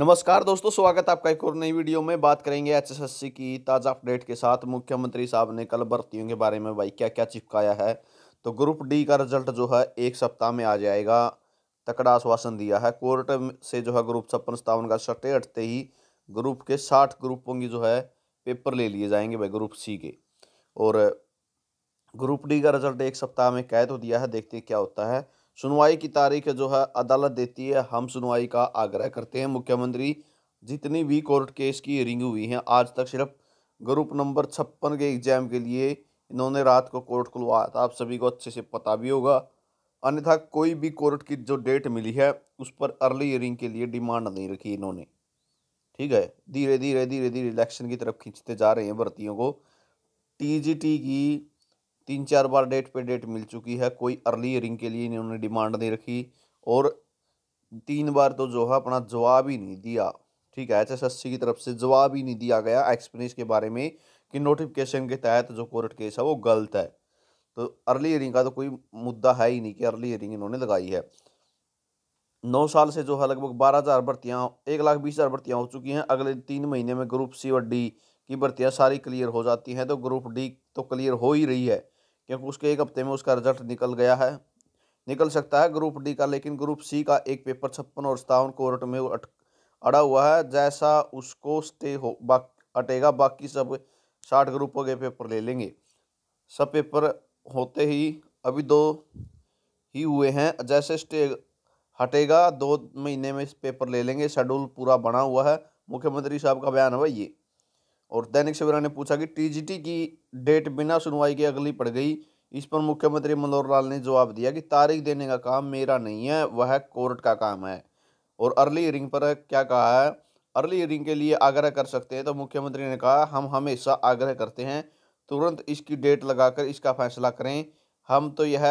नमस्कार दोस्तों स्वागत है आपका एक और नई वीडियो में बात करेंगे एचएसएससी की ताज़ा अपडेट के साथ मुख्यमंत्री साहब ने कल भर्तियों के बारे में भाई क्या क्या चिपकाया है तो ग्रुप डी का रिजल्ट जो है एक सप्ताह में आ जाएगा तकड़ा आश्वासन दिया है कोर्ट से जो है ग्रुप छप्पन सत्तावन का सटे हटते ही ग्रुप के साठ ग्रुपों की जो है पेपर ले लिए जाएंगे भाई ग्रुप सी के और ग्रुप डी का रिजल्ट एक सप्ताह में कैद हो तो दिया है देखते क्या होता है सुनवाई की तारीख जो है अदालत देती है हम सुनवाई का आग्रह करते हैं मुख्यमंत्री जितनी भी कोर्ट केस की रिंग हुई हैं आज तक सिर्फ ग्रुप नंबर छप्पन के एग्जाम के लिए इन्होंने रात को कोर्ट खुलवाया था आप सभी को अच्छे से पता भी होगा अन्यथा कोई भी कोर्ट की जो डेट मिली है उस पर अर्ली ईयरिंग के लिए डिमांड नहीं रखी इन्होंने ठीक है धीरे धीरे धीरे धीरे इलेक्शन की तरफ खींचते जा रहे हैं भर्तियों को टीजीटी की तीन चार बार डेट पे डेट मिल चुकी है कोई अर्ली रिंग के लिए इन्होंने डिमांड नहीं रखी और तीन बार तो जो है अपना जवाब ही नहीं दिया ठीक है एच की तरफ से जवाब ही नहीं दिया गया एक्सपीरियंस के बारे में कि नोटिफिकेशन के तहत जो कोर्ट केस है वो गलत है तो अर्ली ईयरिंग का तो कोई मुद्दा है ही नहीं कि अर्ली ईयरिंग इन्होंने लगाई है नौ साल से जो है लगभग बारह हज़ार भर्तियाँ एक लाख बीस हज़ार भर्तियाँ हो चुकी हैं अगले तीन महीने में ग्रुप सी और डी की भर्तियाँ सारी क्लियर हो जाती हैं तो ग्रुप डी तो क्लियर हो ही रही है क्योंकि उसके एक हफ्ते में उसका रिजल्ट निकल गया है निकल सकता है ग्रुप डी का लेकिन ग्रुप सी का एक पेपर छप्पन और सतावन कोर्ट में अड़ा हुआ है जैसा उसको स्टे हो बा अटेगा बाकी सब साठ ग्रुपों के पेपर ले लेंगे सब पेपर होते ही अभी दो ही हुए हैं जैसे स्टे हटेगा दो महीने में पेपर ले लेंगे शेड्यूल पूरा बना हुआ है मुख्यमंत्री साहब का बयान है भाई ये और दैनिक सवेरा ने पूछा कि टीजीटी की डेट बिना सुनवाई के अगली पड़ गई इस पर मुख्यमंत्री मनोहर लाल ने जवाब दिया कि तारीख देने का काम मेरा नहीं है वह कोर्ट का काम है और अर्ली हियरिंग पर क्या कहा है अर्ली हियरिंग के लिए आग्रह कर सकते हैं तो मुख्यमंत्री ने कहा हम हमेशा आग्रह करते हैं तुरंत इसकी डेट लगाकर इसका फैसला करें हम तो यह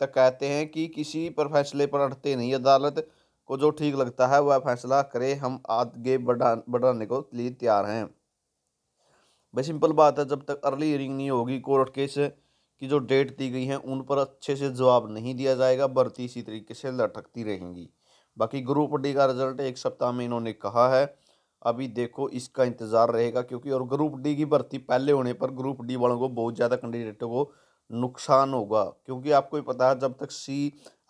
तक कहते हैं कि किसी पर फैसले पर अटते नहीं अदालत को जो ठीक लगता है वह फैसला करे हम आगे बढ़ा बढ़ाने को लिए तैयार हैं भाई सिंपल बात है जब तक अर्ली हियरिंग नहीं होगी कोर्ट केस की जो डेट दी गई है उन पर अच्छे से जवाब नहीं दिया जाएगा भर्ती इसी तरीके से लटकती रहेंगी बाकी ग्रुप डी का रिजल्ट एक सप्ताह में इन्होंने कहा है अभी देखो इसका इंतज़ार रहेगा क्योंकि और ग्रुप डी की भर्ती पहले होने पर ग्रुप डी वालों को बहुत ज़्यादा कैंडिडेटों को नुकसान होगा क्योंकि आपको ही पता है जब तक सी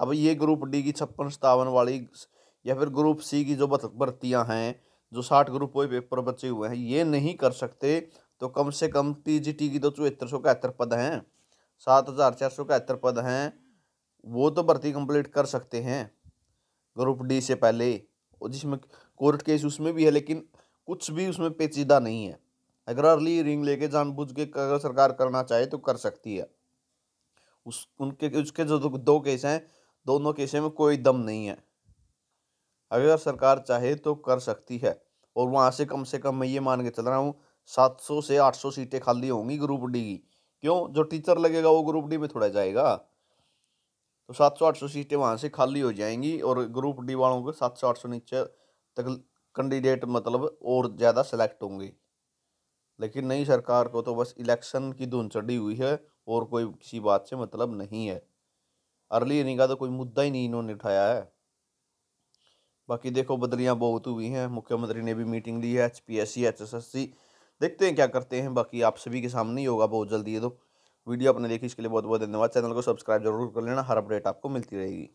अब ये ग्रुप डी की छप्पन सतावन वाली या फिर ग्रुप सी की जो भर्तियाँ हैं जो साठ ग्रुप वे पेपर बचे हुए हैं ये नहीं कर सकते तो कम से कम टी की तो चौहत्तर सौ इकहत्तर पद हैं सात हज़ार चार सौ इकहत्तर पद हैं वो तो भर्ती कंप्लीट कर सकते हैं ग्रुप डी से पहले और जिसमें कोर्ट केस उसमें भी है लेकिन कुछ भी उसमें पेचीदा नहीं है अगर अर्ली रिंग लेके जानबूझ के अगर सरकार करना चाहे तो कर सकती है उस उनके उसके जो दो केस हैं दोनों केसे में कोई दम नहीं है अगर सरकार चाहे तो कर सकती है और वहाँ से कम से कम मैं ये मान के चल रहा हूँ 700 से 800 सीटें खाली होंगी ग्रुप डी की क्यों जो टीचर लगेगा वो ग्रुप डी में थोड़ा जाएगा तो 700 800 सीटें वहाँ से खाली हो जाएंगी और ग्रुप डी वालों के 700 800 नीचे तक कैंडिडेट मतलब और ज़्यादा सेलेक्ट होंगे लेकिन नई सरकार को तो बस इलेक्शन की धुन चढ़ी हुई है और कोई किसी बात से मतलब नहीं है अर्ली इनिंग का तो कोई मुद्दा ही नहीं इन्होंने उठाया है बाकी देखो बदलियाँ बहुत हुई हैं मुख्यमंत्री ने भी मीटिंग ली है H P S C H S S C देखते हैं क्या करते हैं बाकी आप सभी के सामने ही होगा बहुत जल्दी ये तो वीडियो आपने देखी इसके लिए बहुत बहुत धन्यवाद चैनल को सब्सक्राइब जरूर कर लेना हर अपडेट आपको मिलती रहेगी